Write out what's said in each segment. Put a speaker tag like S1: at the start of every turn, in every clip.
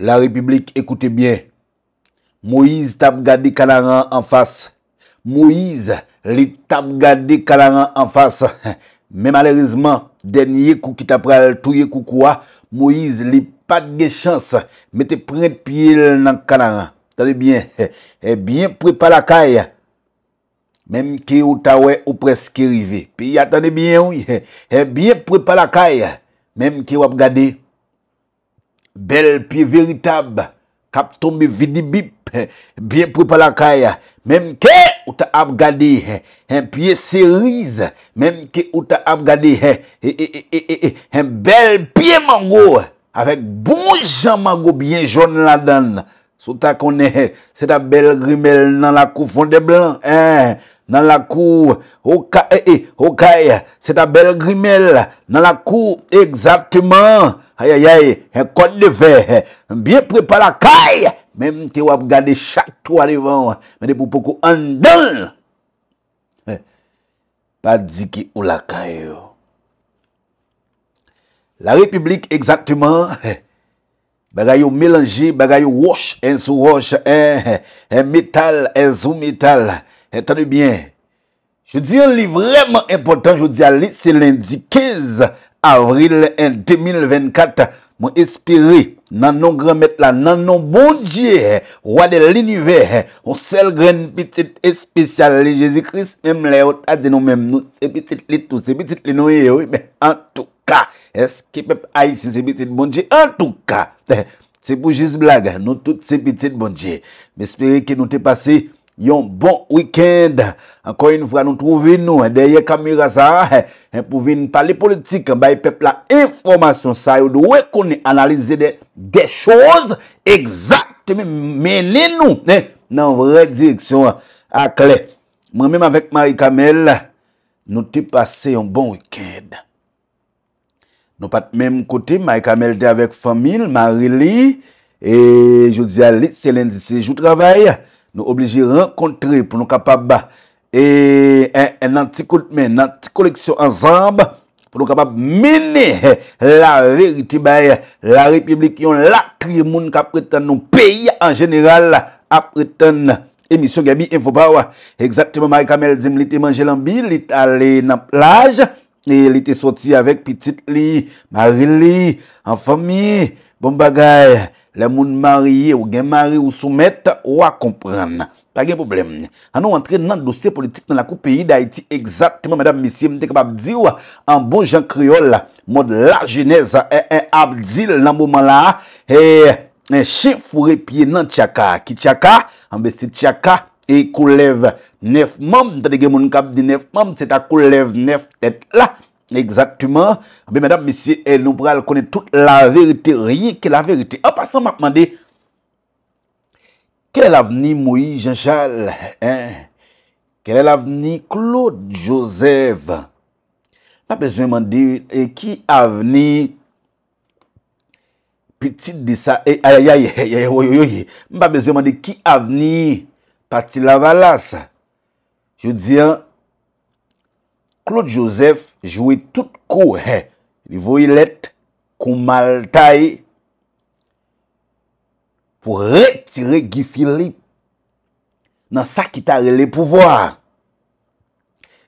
S1: La République, écoutez bien. Moïse tape gardé Calaran en face. Moïse, les tape gardé en face. Mais malheureusement, dernier coup qui t'apprend tout quoi, Moïse, n'a pas de chance, mettez prendre pied dans Calaran. Tenez bien, et eh bien prépare la caille. Même qui ou ou presque arrivé. Puis attendez bien, oui, et eh bien prépare la caille. Même qui ou gardé Bel piye veritab. Kap to me vidibip. Bien pou pala kaya. Mem ke ou ta ap gade. En piye serize. Mem ke ou ta ap gade. En bel piye mango. Awek bon jan mango. Bien joun la dan. Souta konen. Seta bel grimel nan la kou fond de blan. Nan la kou. Okay. Seta bel grimel. Nan la kou. Eksatman. Ayayay, en kon de ve, en biye prepa lakay, men mte wap gade chak tou a divan, men de pou pokou andan, eh, pa di ki ou lakay yo. La republik, ekzaktman, eh, bagay yo melange, bagay yo wosh, en sou wosh, en eh, metal, en sou metal, etanou bien, je di en li vreman impotant, je di a li se lindikiz, Avril 2024, mwen espiré nan nou gramek la, nan nou bon dji, wade l'inuver, mwen sel gren piti espisyal, le Jezi Kris, mwen mwen lè, ou tazé nou mèm nou, se piti l'itou, se piti l'inouye, wè, mwen, an tou ka, eski pep a yisi se piti bon dji, an tou ka, se pou jiz blag, nou tout se piti bon dji, mwen espiré ki nou te pase, yon bon wikend anko yon fwa nou trouvi nou eh, deye kamira sa eh, eh, pou vi nou tali politik bay pepla informasyon sa yon dwe koni analize de de chouz meni nou nan vre direksyon akle mwen mèm avèk Mari Kamel nou ti pase yon bon wikend nou pat mèm kote Mari Kamel te avèk famil Mari li e jout zi alit se lèndi se jout travay nou oblige renkontre pou nou kapab e, e, e nan ti koutme, nan ti koleksyon anzamba pou nou kapab mene la veriti baye la republik yon lakri moun kapretan nou peye an jeneral apretan emisyon gaby, info ba wwa egzakti mou mari kamel zim li te manje lanbi li te ale nan plaj e, li te soti avek pitit li mari li, an fami bon bagay Le moun marye ou gen marye ou soumet, ou a kompran. Pa gen problem. Anou antre nan dosye politik nan la koupi iti, da iti, eksatman, madame, misye, mte kebab diwa, an bon jan kriol, mod la jenez, e, e, abdil, nan mouman la, e, e, chifou repye nan tchaka. Ki tchaka, anbe si tchaka, e koulev nef mom, tade gen moun kabdi nef mom, se ta koulev nef tet la, Exactement. Mais mesdames, messieurs, elle nous pral connaître toute la vérité, rien que la vérité. En passant, m'a demandé, quel est l'avenir Moïse Jean-Charles hein? Quel est l'avenir Claude Joseph Pas besoin de demander, et qui avenir petit de ça, et aïe aïe aïe aïe aïe Pas besoin de demander qui avenir Parti Je dis hein, Claude Joseph, Jwe tout kou, he, li vo ilet, kou malta e, pou retire Gifilip, nan sa ki ta rele pouvo a.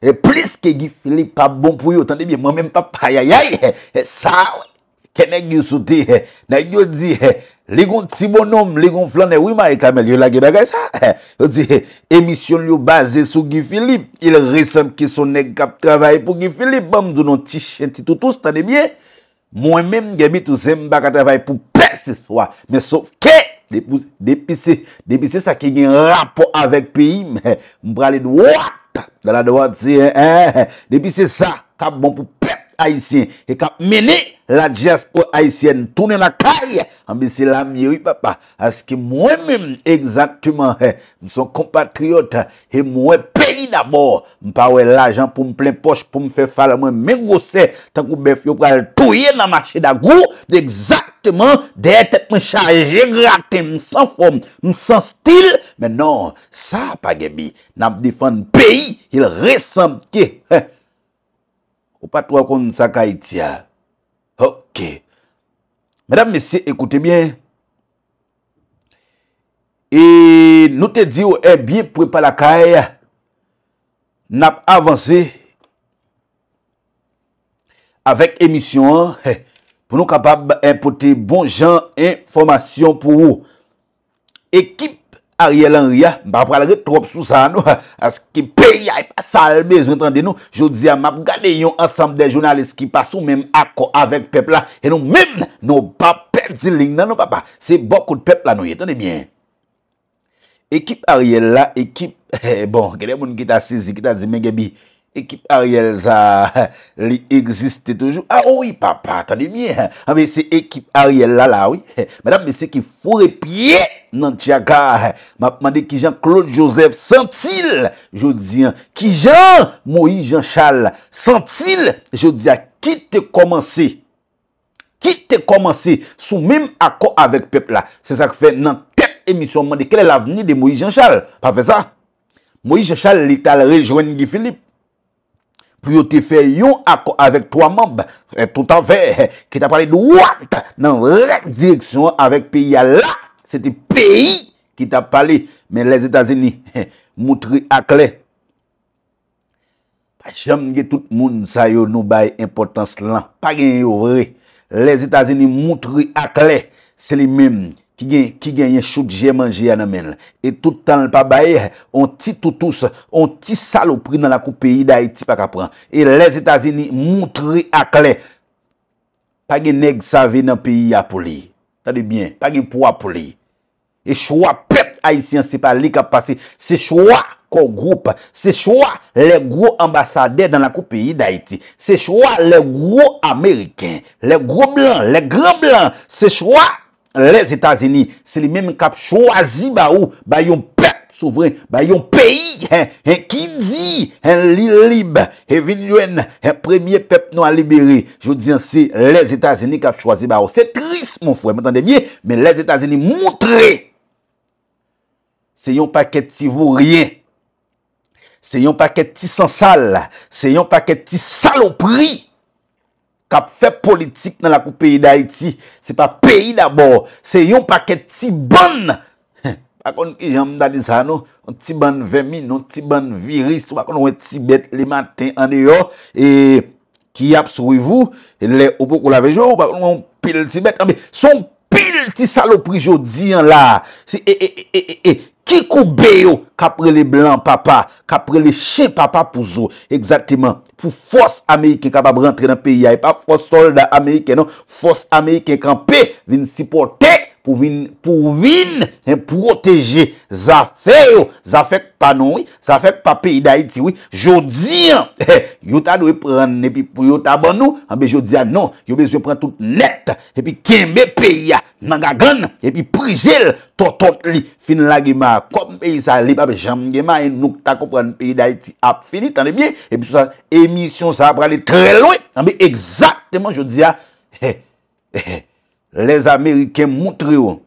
S1: E plis ke Gifilip pa bon pou yo, tan de bi, mwen menm pa paya, yai, he, sa, wè, kene gyo sote, he, nan gyo di, he, Legon tibonom, legon flan e wima e kamel Yo la ge bagay sa Yo di, emisyon yo baze sou Gifilip Il resem ki sonen kap travay pou Gifilip Bam, zounon ti chen ti toutous tanemye Mwen men gemi tou zem baka travay pou pes Mwen sov ke, depi se Depi se sa ki gen rapot avek peyim Mbra le dwat, dala dwat se Depi se sa, kap bon pou pep aisyen E kap meni la djes po Aisyen, toune la karye, ambisil ah, la miwi papa, aske ah, mwen mwen, egzaktouman, mwen son kompatriot, mwen mwen peyi dabor, mwen pawe l ajan pou m plen poch, pou m fe fal, mwen mengo se, tan kou bef yo pral touye, nan machi dago, egzaktouman, de ete mwen chanje, mwen san fom, mwen san stil, men non, sa pa gebi, nan mdifan peyi, il resamke, ou pat wakon msa kaitia, Ok. Madame Messie, ekoute bien. E nou te di ou e bi pre palakay nap avanse avanse avanse avanse avanse avanse avanse Ariel Henry ya, ah, mpa pralage trop sou sa an nou, ah, as ki peyay pa salbez, yo entande nou, jodi ya map, gade yon ansamble de jounalist ki pasou men akon avek pep la, e nou men nou pa pep zilin nan nou papa, se bokou de pep la nou, etan e bien. Ekip Ariel la, ekip, eh, bon, gade moun ki ta sezi, ki ta di men gebi, Ekip Ariel sa li egziste toujou. A ah, oh oui papa, ta de miye. A me se ekip Ariel la la oui. Madame me se ki fure pie nan ti agar. Ma pmane ki jan Claude Joseph sentil. Je diyan ki jan Moïse Jean Charles sentil. Je diyan ah, ki te komanse. Ki te komanse sou mèm akon avèk pep la. Se sa ki fè nan te emisyon. Mande ke lè l'aveni de Moïse Jean Charles. Pa fè sa. Moïse Jean Charles li tal rejwen ngi Philippe. Pyo te fe yon akon avek 3 mamb, eh, tout an fe, ki ta pale do wak nan rek direksyon avek piya la. Sete piyi ki ta pale, men les Etasini eh, moutri akle. Pacham nge tout moun sa yo nou baye impotans lan, pa gen yo vre. Les Etasini moutri akle, se li menm. Ki gen yon choute jè man jè nan men. E toutan l pa bayè, on ti toutous, on ti salopri nan la kou peyi d'Haïti pa kapran. E les Etats-Unis moutri ak lè. Pa gen neg save nan peyi apou li. Tade bien, pa gen pou apou li. E choua pep Haïtien se pa li kaprasi. Se choua kou groupe. Se choua le gro ambasade dans la kou peyi d'Haïti. Se choua le gro Amerikèn. Le gro blan, le gran blan. Se choua, Les Etats-Unis, se li mèm kap choazi ba ou, ba yon pep souveren, ba yon peyi, ki di, li lib, e vin lwen, e premye pep nou a liberi. Jou diyan se, les Etats-Unis kap choazi ba ou. Se tris, moun fwe, mè tan de bie, men les Etats-Unis moun tre. Se yon paket ti vò rien. Se yon paket ti san sal. Se yon paket ti salopri. Kapfe politik nan lakou peyi da iti. Se pa peyi dabor. Se yon paket tibon. Bakon ki jan mda di sa nou. On tibon vemin. On tibon viris. Bakon wè tibet li maten ane yo. E kiyap sou e vou. E le obo kou lavejou. Bakon wè on pil tibet. Ah, son pil ti salopri jodi an la. E e e e e e. Ki koube yo kapre le blan papa, kapre le che papa pou zo. Eksaktiman, pou fos Amerike kapab rentre nan peyay, pa fos solda Amerike non, fos Amerike kanpe vin siporte pou vin, pou vin, e proteje, zafè yo, zafèk pa nou, zafèk pa peyida iti, jou di, eh, youta dwe pran, eh, epi pou youta ban nou, anbe jou di anon, youta dwe pran tout net, epi kenbe peyya, nangagan, epi prijel, totot li, fin lagi ma, kom, e sa li, pa pe jamge ma, nou tako pran peyida iti ap finit, anbe mi, epi sou sa emisyon, sa ap pran li tre lou, anbe exaktman, jou di anon, Les Amerikè moutre ou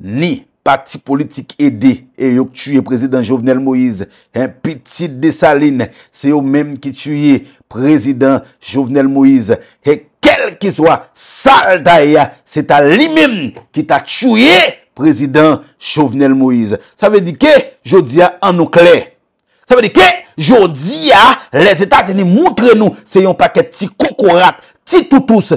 S1: Ni pati politik edè E yon ki tchouye prezident Jovenel Moïse Petite desaline Se yon mèm ki tchouye prezident Jovenel Moïse E kel ki swa salda ya Se ta li mèm ki ta tchouye prezident Jovenel Moïse Sa vè di ke jodi ya anouk lè Sa vè di ke jodi ya Les Etats-Unis moutre nou Se yon paket ti koukourat ti toutous,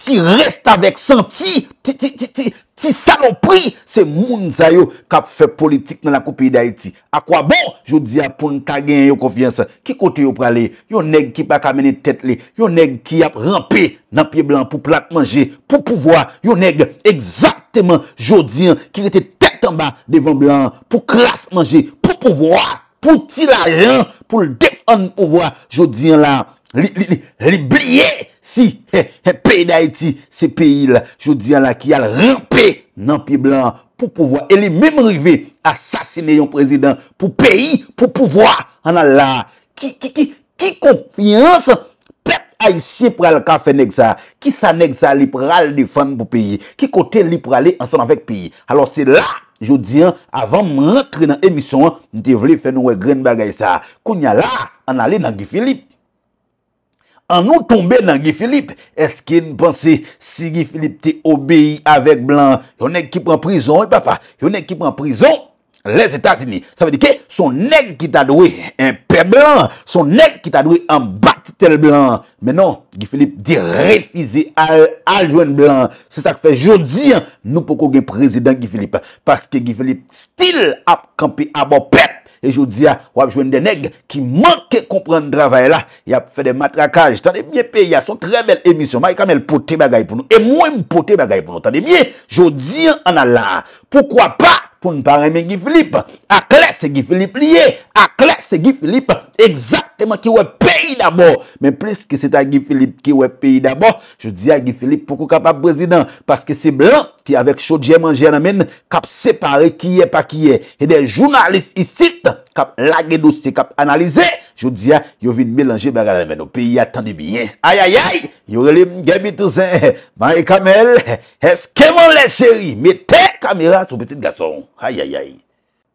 S1: ti reste avek senti, ti salopri, se moun zayou kap fe politik nan la koupi da iti. A kwa bon, jodi ap pou nta gen yo konfiansa. Ki kote yo prale? Yo neg ki pak amene tete le, yo neg ki ap rampe nan pie blan pou plak manje, pou pouvoa, yo neg, eksakteman, jodi an, ki lete tete an ba devan blan pou klas manje, pou pouvoa, pou ti la ren, pou defan pouvoa, jodi an la, li, li, li, li bliye Si, peyi d'Haïti, se peyi la, joudian la, ki al rampè nan pi blan pou pouvoi. Elè mèm rive, asasine yon prezident pou peyi pou pouvoi. Anan la, ki, ki, ki, ki, ki konfiyans, pep haïsye pou al kan fè neg sa. Ki sa neg sa li pou al defan pou peyi. Ki kote li pou alè ansan anvek peyi. Alors, se la, joudian, avan m rentre nan emisyon, nite vle fè nou e gren bagay sa. Kounya la, anan lè nan gifilip. An nou tombe nan Gifilip, eske nou panse si Gifilip te obeyi avek blan, yon ek ki pren prizon, yon ek eh, ki pren prizon, les Etats-Unis. Sa ve di ke, son ek ki ta doye en pe blan, son ek ki ta doye en bat tel blan. Menon, Gifilip de refize aljwen blan. Se sa ke fe jodi, nou poko gen prezident Gifilip, paske Gifilip still ap kampe abopet. E joudia wap jwen deneg Ki manke komprende dravay la Ya fe de matrakaj Tande miye pe Ya son tre bel emisyon May kamel pote bagay pou nou E mwen mpote bagay pou nou Tande miye Joudia an ala Poukwa pa pou n pa reme Gifilip, akle se Gifilip liye, akle se Gifilip, egzakteman ki we peyi d'abo, men plis ki se ta Gifilip ki we peyi d'abo, je di a Gifilip pou kou kapap prezident, paske se blan ki avek chodje manjene men, kap separe kiye pa kiye, e de jounalist isit, kap lage dosi, kap analize, je dis, ils ah, viennent mélanger bagarre avec nos pays, attendez bien. Aïe, aïe, aïe, ils ont les Gabi Toussaint, Marie Kamel, est-ce que mon les chéri, mettez caméra sur petit garçon. Aïe, aïe, aïe.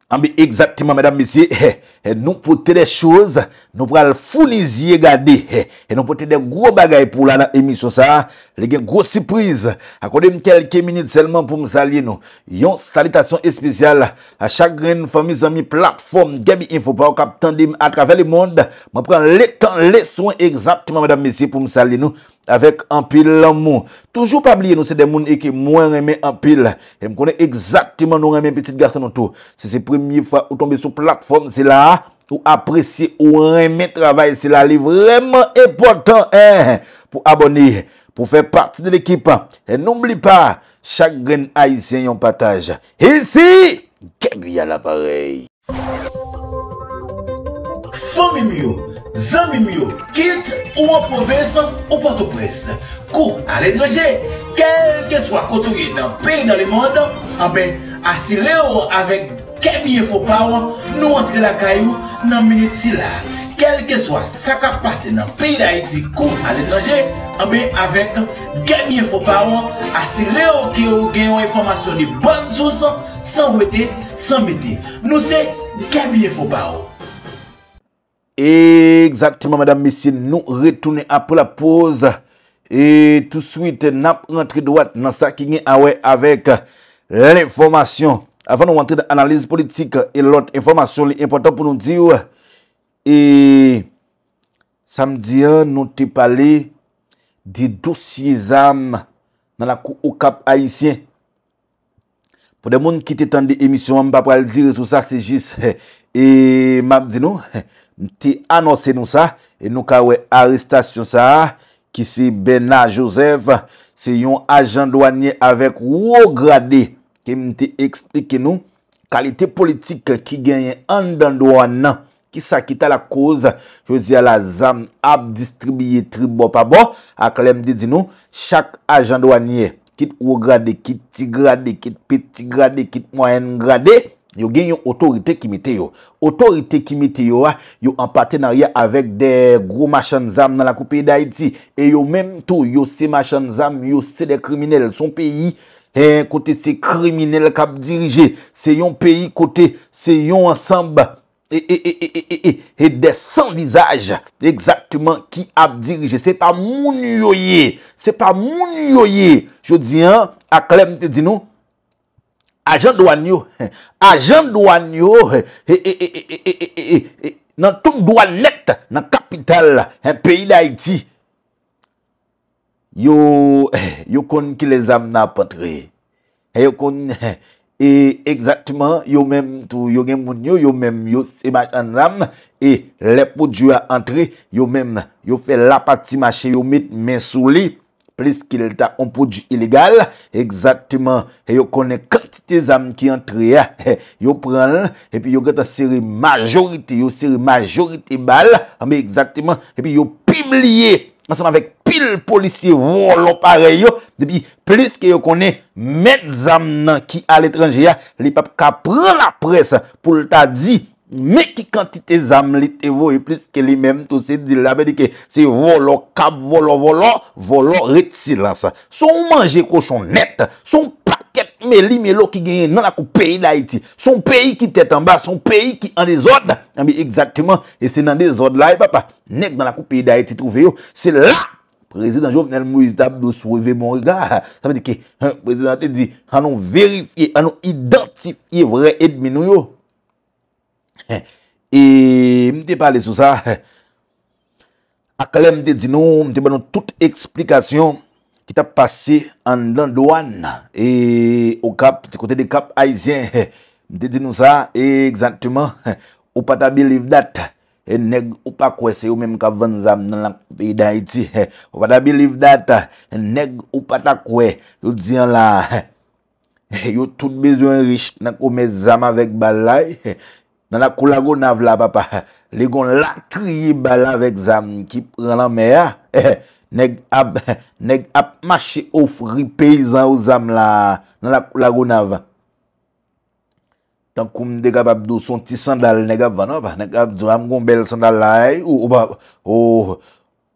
S1: Ambe, egzaptiman, mèdam mesye, eh, eh, nou pote de chouz, nou pral founizye gade, eh, nou pote de gwo bagay pou la da emisyon sa, le gen gwo sipriz, akode m kelke minit selman pou m salye nou, yon salitasyon espesyal, a chagren, fami zami, platform, gèbi info, pa wak ap tendim atrave le mond, man pran le tan, le son, egzaptiman, mèdam mesye, pou m salye nou. Avèk anpil lan moun. Toujou pabliye nou se de moun ekip mwen remè anpil. E mkone exaktiman nou remè piti garse nan tou. Se se premiye fwa ou tombe sou plakform se la. Ou apresye ou remè travay se la. Li vreman epotan. Eh, pou abonni. Pou fè part de l'ekip. E noumbli pa. Chak gren aisyen yon pataj. Hesi. Kèm yal aparey. Fomim you. Zanmim yo kit ou waproves ou patopres. Kou al etranje, kelke swa koto ge nan peyi nan li moun, eh ame asire yo avek kemiye fopawo, nou antre la kayou nan minit si la. Kelke swa saka pase nan peyi da iti, kou al etranje, ame eh avek kemiye fopawo, asire yo geyo informasyon li ban sou sa, san weti, san meti. Nou se kemiye fopawo. Exactement madame messie, nou retounen apre la pose Et tout suite, nap nantre doat nan ah sa ki nye awe avek l'informasyon Afan nou wantre de analize politik e lot informasyon, li important pou nou di ou Et samdien nou te pale di dosye zam nan la kou okap haisyen Pou de moun ki te tande emisyon, mba pral dire sou sa se jis Et map di nou Mte anose nou sa, e nou ka we arrestasyon sa, ki se Bena Joseph, se yon ajan douanye avek wou grade, ki mte eksplike nou, kalite politik ki genye an dan douan nan, ki sa kita la koz, yo zi ala zam ap distribye tribo pa bo, akale mde di nou, chak ajan douanye, kit wou grade, kit ti grade, kit peti grade, kit mwen grade, Yo gen yon otorite ki me te yo Otorite ki me te yo a Yo an patenarye avèk de Gro machan zam nan la koupè d'Haïti E yo mèm tou, yo se machan zam Yo se de kriminelle, son peyi Kote se kriminelle Kap dirije, se yon peyi kote Se yon ansamb E, e, e, e, e, e, e, e, e E de san visaj, ekzaktman Ki ap dirije, se pa moun yoye Se pa moun yoye Je di an, aklem te di nou Ajan douan yo, ajan douan yo, nan toum douan let nan kapital, eh, peyi da Iti. Yo kon ki le zam nan apotre. Eksatman, yo menm tou yon gen moun yo, yo menm yo se machan zam, e lepou diwa antre, yo menm yo fe lapati machen, yo mit mensou li. Plis ki lel ta ompou di ilegal, egzaktiman, yo kone kantite zam ki antre ya, eh, eh, yo pran l, epi yo gata seri majorite, yo seri majorite bal, ambi ah, egzaktiman, epi yo pim liye, ansan anvek pil polisye vwo lopare yo, debi plis ki yo kone met zam nan ki al etranje ya, eh, li pap ka pran la pres pou lta di, Mè ki kantite zam li te vo e plis ke li mèm tou se dil la, mè di ke, se volo kab, volo volo, volo re tsi lan sa. Son manje kouchon net, son paket meli melo ki genye nan la kou peyi da iti, son peyi ki tèt an ba, son peyi ki an de zod, mè bi, ekzaktèman, e se nan de zod la e papa, nek nan la kou peyi da iti trouve yo, se la, prezident Jovnel Moïse Dabdou souve mwen bon regard, sa mè di ke, prezident te di, an nou verifi, an nou identif, ye vre ed menou yo, E mte pale sou sa Akale mte zinou Mte banou tout eksplikasyon Ki ta pase an dan doan E o kap Ti kote de kap aisyen Mte zinou sa O pata believe dat E neg ou pa kwe Se yo menm ka ven zam nan lak pey dan iti O pata believe dat e Neg ou pa ta kwe Yo zinou la Yo tout bezo en riche Nan kome zam avek balay E Nan la kou la go nav la, papa. Lè gon lantriye bala vek zam ki pranan mè ya. Nèk ap mache ouf ripè zan ou zam la. Nan la kou la go nav. Tan koum dek ap ap do son ti sandal nèk ap vano, papa. Nèk ap zwa mgon bel sandal la, eh.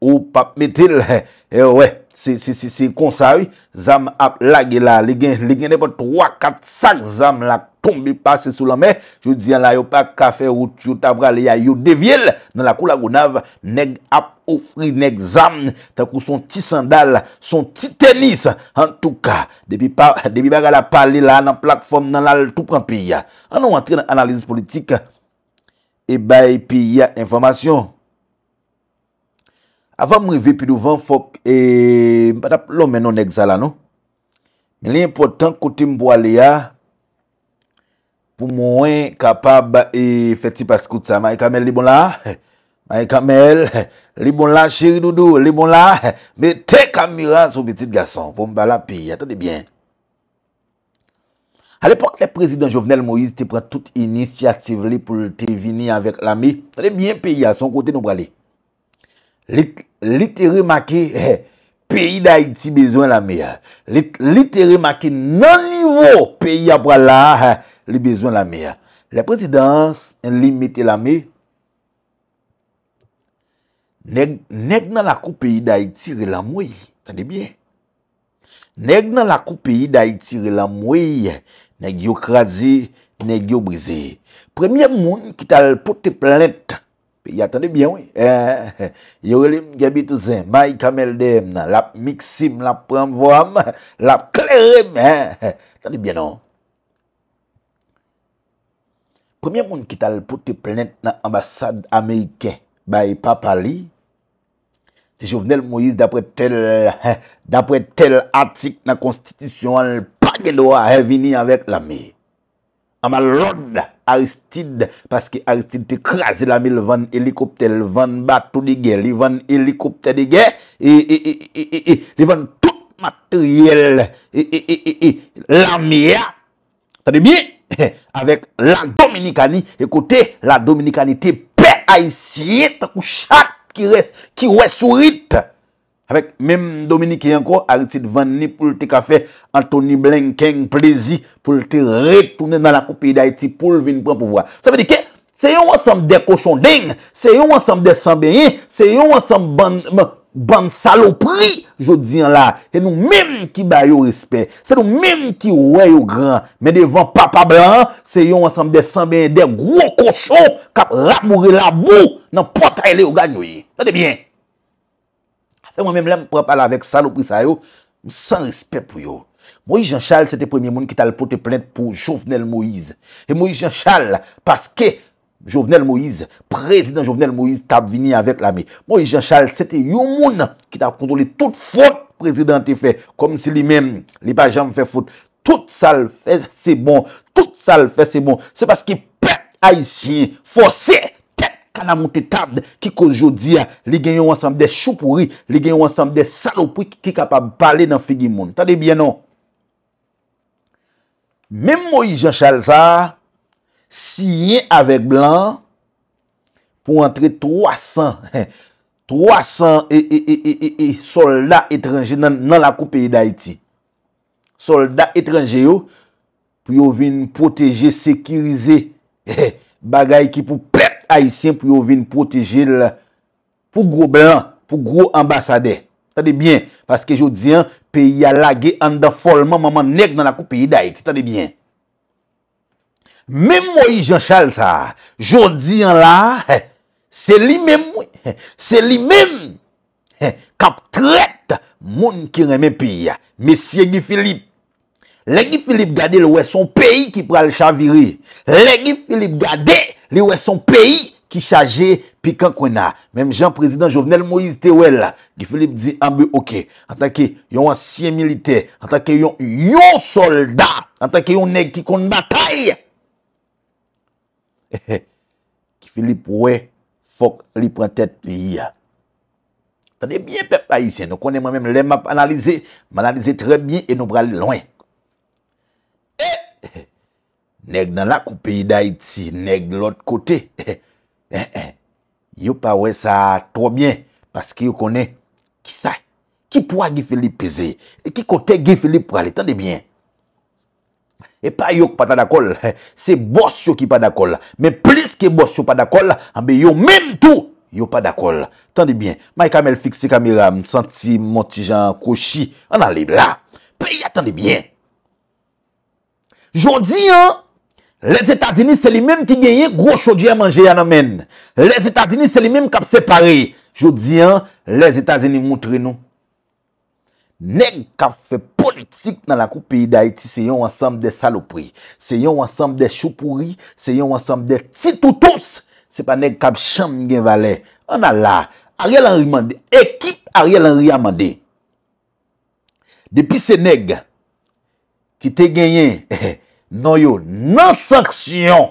S1: Ou pape metil, eh. Eh, wey. Se konsay, zam ap lage la Legyen nepo 3, 4, 5 zam la Tombi pase sou la me Je diyan la yo pa kafe ou tiyo tabra Le ya yo devyel Nan la kou la gounav Neg ap ofri, neg zam Takou son ti sandal, son ti tenis En tout ka Depi pa gala pale la nan platform Nan la tou pran piya An nou antre nan analizis politik E bay piya informasyon Afan mre ve pi douvan, fok e batap lomeno nek non zala nou. Le impotant kote mbo ale ya pou mwen kapab e feti paskout sa. Ma e kamel li bon la? Ma e kamel li bon la cheri doudou? Li bon la? Me te kamira sou betit gason pou mbala pi. Ate de byen. A le pok le prezident Jovenel Moïse te pren tout inisiativ li pou te vini avek lami. Ate de byen pi ya son kote nou brale. Li tere make peyi da iti bezon la me. Li tere make nan nivou peyi apwa la le bezon la me. Le prezidans en limiti la me. Neg nan lakou peyi da iti re la mwey. Tande bien. Neg nan lakou peyi da iti re la mwey. Neg yo kreze, neg yo breze. Premye moun ki tal pote planet. Pe yi atende byen wè. Eh, eh, eh. Yorelim Gaby Touzen, May Kamel Dem, Lap Miksim, Lap Ramvoham, Lap Klerim. Atende byen wè. Premier moun ki tal pou te plenit nan ambasad Amerike, Bayi Papali, te chouvenel Moïse dapre tel atik nan konstitusyon an l'pagè do a revini avèk l'Amérique. Ama lode Aristide, paske Aristide te krasi la mi l van elikopte, l van batou di ge, li van elikopte di ge, e, e, e, li van tout materiel, la mi ya, ta de mi, avèk la Dominikani, ekote, la Dominikani te pe a y siye, ta kou chat, ki wè sou rite. Awek mèm Dominique Yanko, ari si dvan ni pou lte kafe, Anthony Blanquen, plezi, pou lte retounen nan la koupi d'Aiti pou lvin pran pou vwa. Sa vè di ke? Se yon wansam de koshon deng, se yon wansam de sanbenye, se yon wansam ban salopri, jodi an la, se nou mèm ki bayo respè, se nou mèm ki wè yo gran, mè de van papa blan, se yon wansam de sanbenye de gwo koshon, kap rap moure la bou, nan potay le yo ganyouye. Sa dè bè? Mwen mèm lèm prèp ala vek salopri sa yo Mwen san respet pou yo Moïse Jean Charles sè te premiè moun ki tal potè plèd pou Jovenel Moïse E Moïse Jean Charles Paske Jovenel Moïse Prezident Jovenel Moïse tab vini avèk la me Moïse Jean Charles sè te yon moun Ki tal kontroli tout fote prezident te fè Kom si li men Li pa jèm fè fote Tout sal fè sè bon Cè paske pep a y si Fosè Kana moun te tabde ki koujou diya Li genyon wansam de choupouri Li genyon wansam de salopoui ki kapab Pale nan figi moun Tadebyen nou Mem mou i jan chal sa Siye avèk blan Pou entre 300 300 Soldat etranje Nan la koupe yi da iti Soldat etranje yo Pou yo vin proteje Sekirize Bagay ki pou haisyen pou yo vin protejil pou gro blan, pou gro ambasade. Tade bien, paske jodi an, peyi a lage an da folman maman nek nan la kou peyi da iti. Tade bien. Mem mo yi janshal sa, jodi an la, se li mem, se li mem, kap tret moun ki reme peyi a. Mesye gi Filip, le gi Filip gade lwe son peyi ki pral chaviri. Le gi Filip gade, Li wè son peyi ki chaje pi kan kon na. Mèm Jean-Président Jovenel Moïse Tewel, ki Filip di ambi ah, ok, anta ki yon ansyen militer, anta ki yon yon soldat, anta ki yon neg ki kon batay. Ki Filip wè fok li pran tèt peyi ya. Tanè byè pep la isè, nou konè mè mèm lè map analize, manalize trè byè e nou pran lè lwenye. Neg nan la kou peyi da iti Neg lot kote eh, eh, eh. Yo pawe sa trobyen Paske yo kone Ki sa? Ki pouwa gifili peze E ki kote gifili prale Tandebyen E pa yo k pata dakol Se bos yo ki pata dakol Me plis ke bos yo pata dakol Ambe yo men to Yo pata dakol Tandebyen Maj kamel fikse kamera M senti mon ti jan koshi Anan li la Pe ya tandebyen Jodi an Lez Etazini se li menm ki genye grosho diya manje ya nan men. Lez Etazini se li menm kap separe. Jou diyan, lez Etazini moutre nou. Neg kap fe politik nan la koupi yi da iti se yon wansam de salopri. Se yon wansam de choupouri. Se yon wansam de titoutous. Se pa neg kap chanm gen vale. Anan la. Ariel Henry Mandé. Ekip Ariel Henry Mandé. Depi se neg ki te genye... Non yo, nan sanksyon,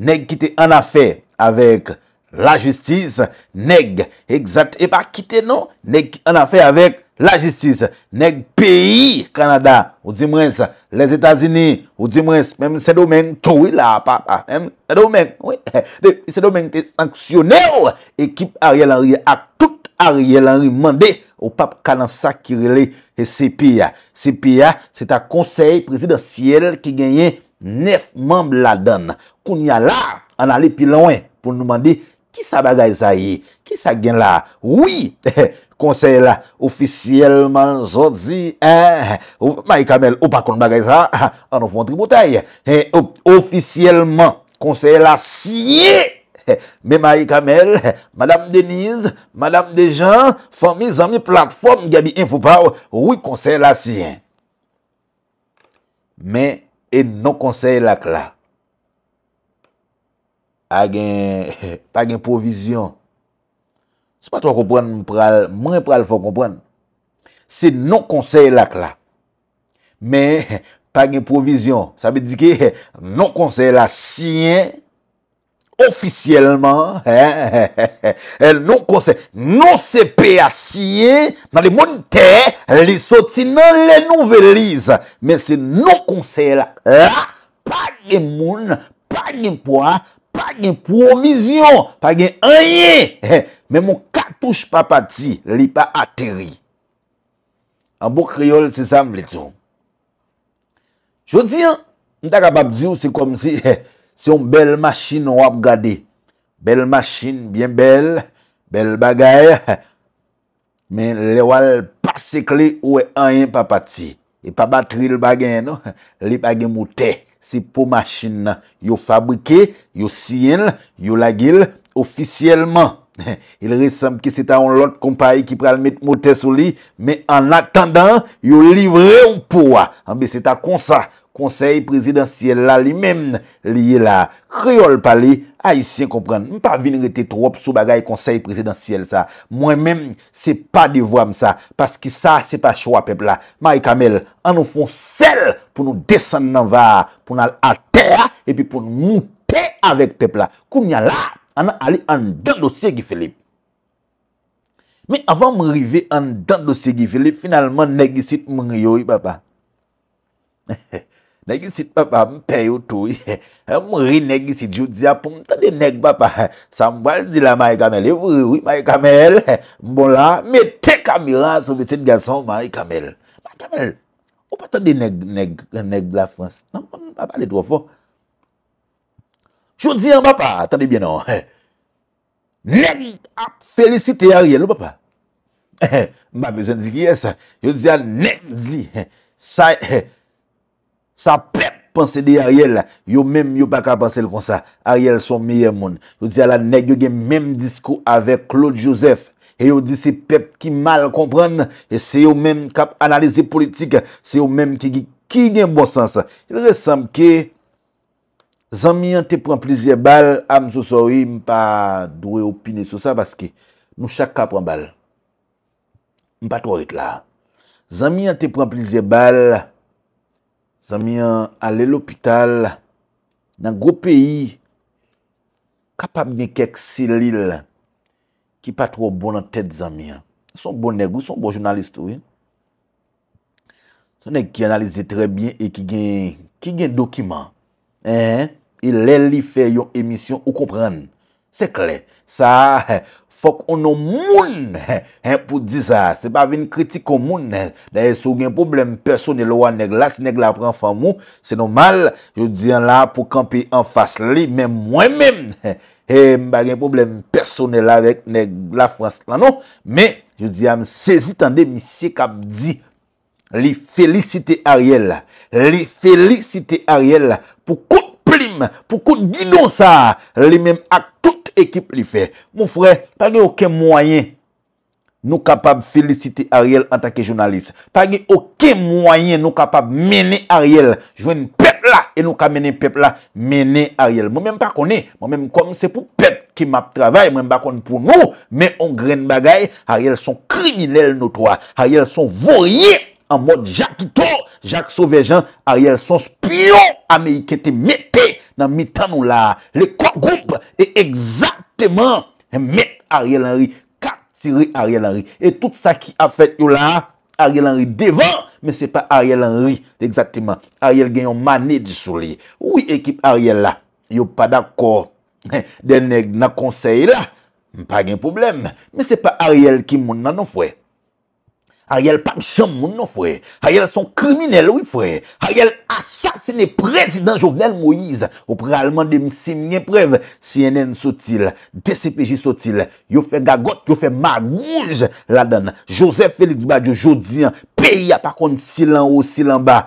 S1: neg kite an afe avèk la jistis, neg egzat, e pa kite non, neg an afe avèk la jistis, neg peyi Kanada, ou di mwens, les Etats-Unis, ou di mwens, mèm se domèng, to wè la, pa pa, mèm se domèng, wè, de, se domèng te sanksyonèw, ekip a riyè la riyè, a tout a riyè la riyè mandè, Ou pap kanan sa kirele se piya. Se piya, se ta konsey prezidansiyel ki genye nef mamb la dan. Koun ya la, an ale pilon, pou nou mandi, ki sa bagayza ye? Ki sa gen la? Oui, konsey la, ofisiyelman zozi. Oh, Ma yi kamel, ou pa kon bagayza, an nou foun tributay. Oh, ofisiyelman, konsey la siye. Me Marie Kamel, Madame Denise, Madame Dejean, fan mi zan mi plak, fan mi gaby infopar, woui konsey la siyen. Men, e non konsey lak la. A gen, pa gen provision. Se pa to kompren, mwen pral fok kompren. Se non konsey lak la. Men, pa gen provision. Sa be dike, non konsey la siyen, ofisyeleman, he he he he he, nou konsey, nou sepe asye, nan li moun te, li soti nan li nouvelize, men se nou konsey la, la, pa gen moun, pa gen po, pa gen provizyon, pa gen anye, he he, men moun katouj papati, li pa ateri. An bou kriol, se sa mle tso. Jou di an, mta ka babdzi ou se kom si, he he, Si yon bel machin wap gade. Bel machin, byen bel. Bel bagay. Men le wal pasekle ou e anyen pa pati. E pa batri l bagay nou. Lip agen moutè. Si pou machin nan. Yo fabrike, yo siyen, yo lagil. Ofisiyelman. Il resam ki se ta on lot kompaye ki pral met moutè sou li. Men an attendant, yo livre yon pouwa. Anbe se ta konsa. konsey presidansyel la, li men liye la. Kriol pali, a yi se kompren. M pa vin rete trop sou bagay konsey presidansyel sa. Mwen men, se pa divwa msa. Pas ki sa, se pa chwa pep la. Ma yi kamel, an nou fon sel pou nou desen nan va. Poun al ater, epi pou nou moutè avèk pep la. Koun nyan la, an nan ali an dandosye gifili. Mi avan m rive an dandosye gifili, finalman negisit mwen yoy, papa. He he he. Negi sit papa mpeyo touye. Mri negi si judia pou mpade neg bapa. Samwal di la mari kamel. E vri vri mari kamel. Bon la, me te kamira sou mpade sen gason mari kamel. Mari kamel. Ou mpade neg neg la frans? Mpade non, le trofo. Jodian bapa, tade bien an. Negi ap felisite a riel ou bapa. Mpade jen di ki yes. Jodian neg di. Say... Sa pep panse de Ariel Yo menm yo pa ka panse l kon sa Ariel son meyè moun Yo di ala neg yo gen menm diskou ave Claude Joseph e Yo di se pep ki mal kompran e Se yo menm kap analize politik Se yo menm ki gen bon sens Yo resam ke Zanmi an te pran plizye bal Am sou sori m pa Dure opinè sou sa Mou chak ka pran bal M pa tro et la Zanmi an te pran plizye bal M pa tro et la Zanmian ale l'opital nan gwo peyi kapab gen kek selil ki patro bon an tèt zanmian. Son bon negou, son bon jounalistou. Eh? Son gen ki analize trebyen e ki gen dokiman. Eh, e lè li fè yon emisyon ou komprenn. Se kle, sa, fok ono moun, he, pou di sa, se pa ven kritik kon moun, da e sou gen problem personel ou an neglas, negla pran fan moun, se nou mal, yo diyan la pou kampi an fas li, men mwen men, he, mba gen problem personel avek negla frans lanon, men, yo diyan, sezi tan de mi se kap di, li felicite ariel, li felicite ariel, pou kout plim, pou kout dinosa, li men ak tout ekip li fe. Mou fre, pa ge oke mwoyen nou kapab felicite Ariel an take jounalist. Pa ge oke mwoyen nou kapab mene Ariel. Jwen pep la e nou ka mene pep la. Mene Ariel. Mou menm pa konen. Mou menm kom se pou pep ki map travay. Mou menm bakon pou nou. Menm an gren bagay. Ariel son kriminel nou toa. Ariel son vorye. An mod Jack Kito, Jack Sauvejan, Ariel Sanspion, ame yi ke te mette nan mitan nou la. Le kwa goup e egzakteman met Ariel Henry, katsiri Ariel Henry. E tout sa ki a fet yo la, Ariel Henry devan, me se pa Ariel Henry egzakteman. Ariel genyon mane di sou li. Ou ekip Ariel la, yo pa dakor dene na konsey la, pa gen probleme, me se pa Ariel ki moun nanon fwey. A yel pa mcham moun nou fwe, a yel son kriminel wifwe, a yel asasine prezident Jovenel Moïse, wopre alman de msi mnen preve, CNN sotil, DCPJ sotil, yo fe Gagot, yo fe Magouz, la dan, Joseph Félix Badiou, jodi, peyi apakon silan ou silan ba,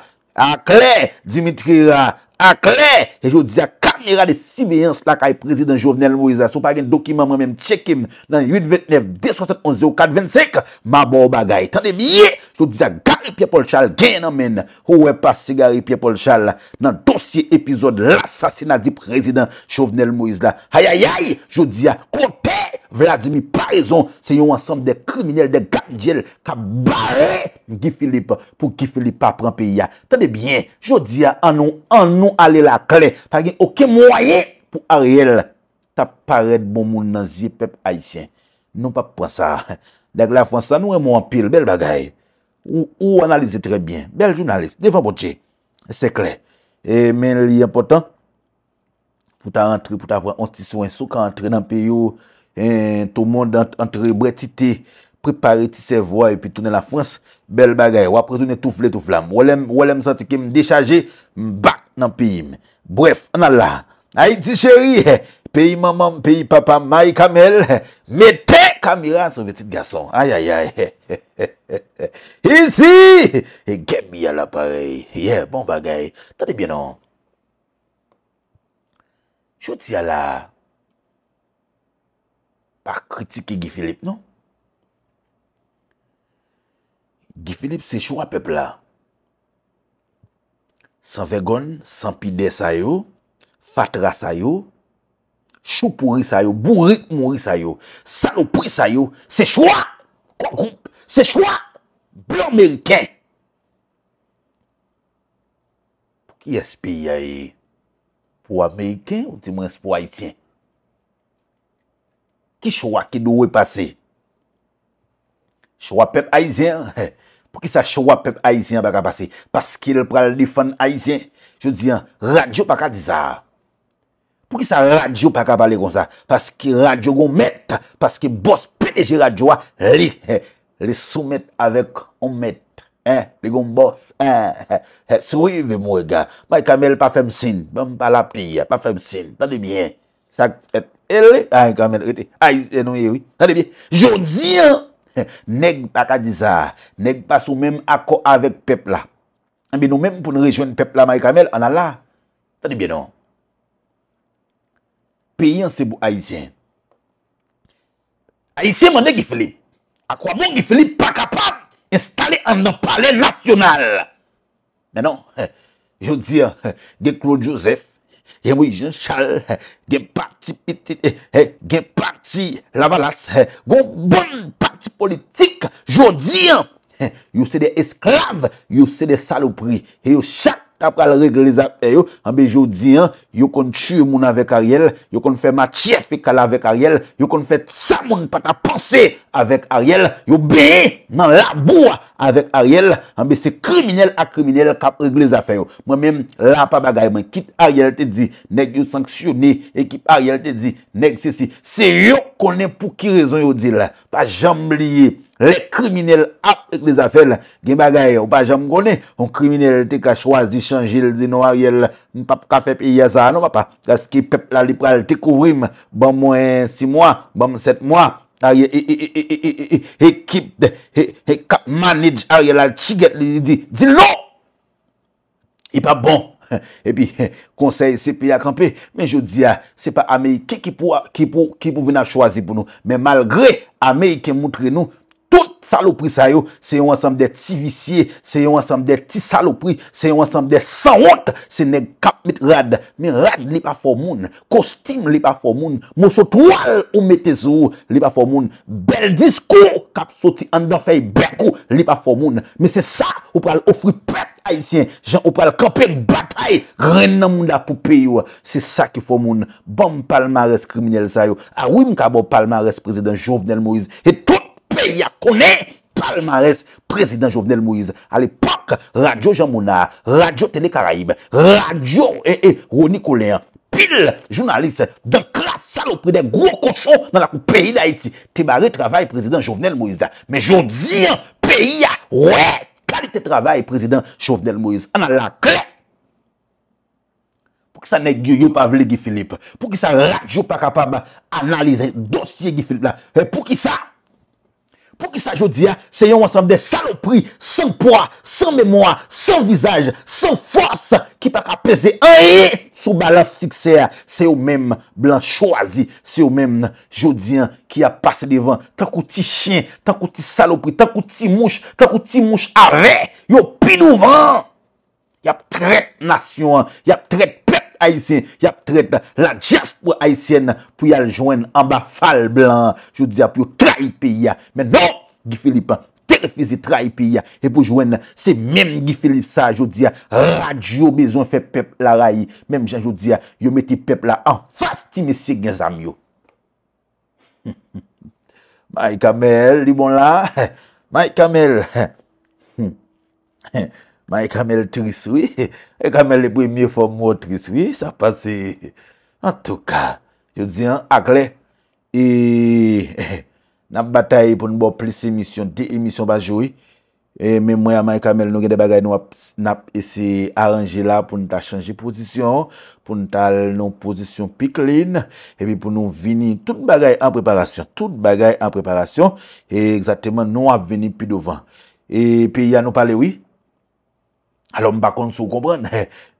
S1: akle, Dimitri Ra, akle, e jodi ak. mera de siveyans la kay prezident Jovenel Moïse la, sou pa gen dokiman mwen men chekim nan 8-29-10-71-04-25 ma bo bagay tan de miye, chou diya gari piye polchal gen nan men, houwe pa sigari piye polchal la, nan dosye epizod l'assasina di prezident Jovenel Moïse la, hayayay chou diya, kote Vladimir Parizon, se yon ansem de kriminelle, de gadjel, ka bare Gifilip, pou Gifilip a pranpe ya. Tande bien, jodi ya, an nou, an nou ale la kle, pa gen oke mwoye pou Ariel, ta paret bon moun nan zye pep Haitien. Non pa pou pransa. Dèk la fwansa, nou e moun apil, bel bagay. Ou analize trebyen, bel jounalist, devan potje. Se kle. E men li apotan, pou ta antre, pou ta pran, onti soen, sou ka antre nan peyo, Eh, tout moun entrebre ti te prepare ti se vwa e pi toune la Frans bel bagay Wapre toune toufle touflam Wolem santi ki m dechaje, m bak nan pi yim Bref, nan eh, eh, bon non? la Ay ti cheri, pi yi maman, pi yi papa, mayi kamel Mete kamera sou ve tit gason Ayayay Isi, gebi yala parey Ye, bon bagay Tade bien an Chouti yala Pa kritike Gifilip, nou? Gifilip se chou apèp la. Sanvegon, sanpide sayo, fatra sayo, choupouri sayo, bourri mouri sayo, salopouri sayo, se chou apèp la. Se chou apèp la. Se chou apèp la. Blan mèrikè. Pou ki espi ya e? Pou amèrikè ou ti mwen se pou haitien? Ki chouwa ki nouwe pase? Chouwa pep aizyen. Pou ki sa chouwa pep aizyen baka pase? Paske li pral li fan aizyen. Je diyan, radyo baka di za. Pou ki sa radyo baka pale kon sa? Paske radyo goun met. Paske bos pete je radyo wa. Li soumet avèk on met. Li goun bos. Souive mou ega. Mwen kamel pa fem sin. Mwen pa la priya. Pa fem sin. Tande bien. Sak fèp. Elè, Ay Kamel, Aïtien nou yè wè. Tante bie, jodi an, neg baka di sa, neg basou mèm akò avèk pepla. An bè nou mèm pou nou rejwen pepla May Kamel, an an la. Tante bie nou. Peyan sebo Aïtien. Aïtien manè Gifli. Akwa mè Gifli pa kapab installe an nan pale nasyonal. Menon, jodi an, Gekro Joseph, genmou eh i gen chal, eh, gen parti pitite, eh, gen parti lavalas, gon bon parti politik, jodi yon se de esklav yon se de salopri, yon chak Kap kal regle za fè yo, anbe yo di an, yo kon tue moun avèk a riel, yo kon fè matyè fè kal avèk a riel, yo kon fè tsa moun pata ponsè avèk a riel, yo bè nan la bou avèk a riel, anbe se kriminel akriminel kap regle za fè yo. Mwen mèm la pa bagay, mwen kit a riel te di, nek yo sanksyonè, ekip a riel te di, nek se si, se yo konè pou ki rezon yo di la, pa jambliye. Le kriminel ap ek de zafel, gen bagay, ou pa jam konen, an kriminel te ka chwazi, chanjil, dinon, a riyel, mpap kafepi yaza, an wap pa, gas ki non, pep la lipral te kouvrim, ban mwen 6 mwa, ban mwen 7 mwa, a riyel ekip, ekap manij, a riyel al chiget, li di, di lon! E pa bon! E pi, konsey se pi akampe, men jou di ya, se pa Amerike ki pou vina chwazi pou nou, men malgre Amerike moutre nou, Tout salopri sayo, se yon ansamde ti visye, se yon ansamde ti salopri, se yon ansamde sanwot, se neg kap mit rad. Men rad li pa fomoun. Kostim li pa fomoun. Mousot wal ou metezou li pa fomoun. Bel disko kap soti andofay beko li pa fomoun. Men se sa, ou pral ofri pet aisyen. Jan ou pral klopek batay. Ren nan moun da poupeyo. Se sa ki fomoun. Bon palman res kriminyel sayo. A ah wim ka bo palman res prezident Jovenel Moise. Et tout salopri sayo. Ya konen palmarès Prezident Jovenel Moïse A l'epok, radio Jean Monard Radio Tene Karaib Radio E.E. Roni Kolean Pil jounalist Den kras salopri den gro kouchon Nan la kou peyi da iti Te bari travay prezident Jovenel Moïse Men joun di, peyi ya Wè, kalite travay prezident Jovenel Moïse Anan la kle Pou ki sa ne gyo yo pa vle gifilip Pou ki sa radio pa kapab Analize dosye gifilip la Pou ki sa Pou ki sa jodi a, se yon wansam de salopri, san poa, san memoa, san vizaj, san fos, ki pa ka pese an e, sou balastik se a, se yon menm blan choazi, se yon menm jodi an, ki ap pase devan, tan kouti chen, tan kouti salopri, tan kouti mouch, tan kouti mouch avè, yo pi nouvan, yap tret nasyon, yap tret panchon, Aisyen, yap tret la diaspo Aisyen pou yal jwen anba fal blan. Jou di ap yon trai piya. Men non, Gifilip terifizi trai piya. E pou jwen se men Gifilip sa, jou di radio bezon fe pep la ray. Men jen jou di, yon meti pep la an. Fasti mesi gen zamyo. May Kamel, li bon la. May Kamel. May hmm. Kamel. Ma e kamel tris wè. E kamel le pou e mye fòm wò tris wè. Sa pase. An tou ka. Yo diyan ak lè. E nap batay pou nou bò plis emisyon. Di emisyon ba jowè. E mè mwè a ma e kamel nou gen de bagay nou ap nap ese aranjè la pou nou ta chanjè posisyon. Pou nou tal nou posisyon pi klin. E pi pou nou vini tout bagay an preparasyon. Tout bagay an preparasyon. E egzatèman nou ap vini pi devan. E pi ya nou pale wè. Alo mba kon sou kompren,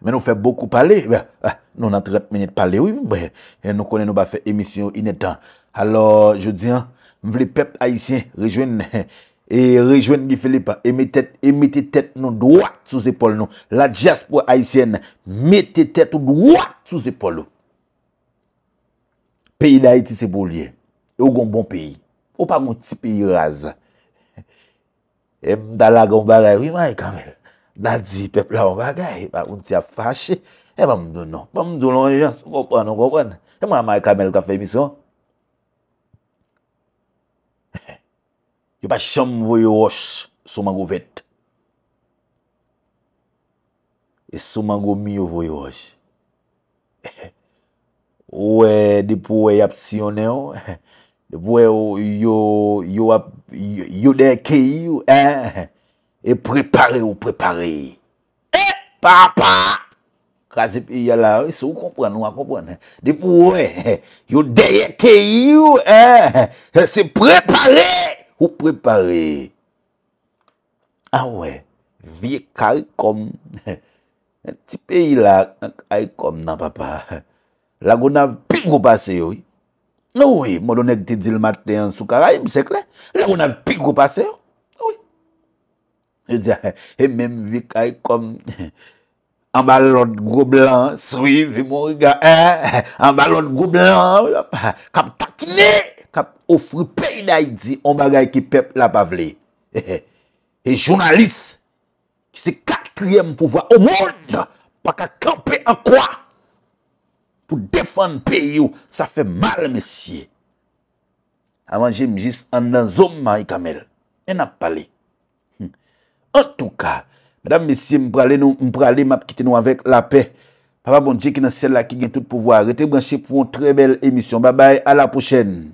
S1: men nou fè boku pale, ah, nou nan tret menye pale, nou konen nou ba fè emisyon inetan. Alo, je diyan, mvle pep Aisyen rejwen, e rejwen Gifelip, e mette tèt nou dwak sou sepol nou. La diaspo Aisyen, mette tèt nou dwak sou sepol nou. Peyi da iti sepou liye, yo goun bon peyi, yo pa moun ti peyi raz. E mda la goun baray, wiman e kamel. Dazi pepla wakay, pa unti ap fashi. E pa mdoun nou. Pa mdoun nou, yon. Kwa kon, kwa kon. Eman ma yon kamel kafe misyon. Yon pa chom voyo wosh. Souman gou vet. E souman gou miyo voyo wosh. Wè di pou wè yapsiyonè ou. Wè yon yode keyi ou. Eman. E prepare ou prepare. E papa. Kaze piya la. E, se ou kompren. Ou akompren. Depou ou. Yo deye te yu. Se prepare. Ou prepare. A ah, we. Vie kari kom. Ti pi la kari kom nan papa. Lagoun avi pigou pase yo. Ou we. Modonek ti dilmate yon soukara. Ay msekle. Lagoun avi pigou pase yo. E menm vika e kom an balot go blan swi vi moun gwa an balot go blan kap takne kap ofru pey da ydi an bagay ki pep la pavle. E jounalist ki se kakliyem pou vwa o moun pa ka kampe an kwa pou defan pey yo sa fe mal mesye. Aman jim jis an dan zom man yi kamel en ak palik En tout cas, mesdames, messieurs, m'pralé nous, m'pralé, m'a nous avec la paix. Papa bon Dieu qui est celle-là qui gagne tout pouvoir. Restez branchés pour une très belle émission. Bye bye, à la prochaine.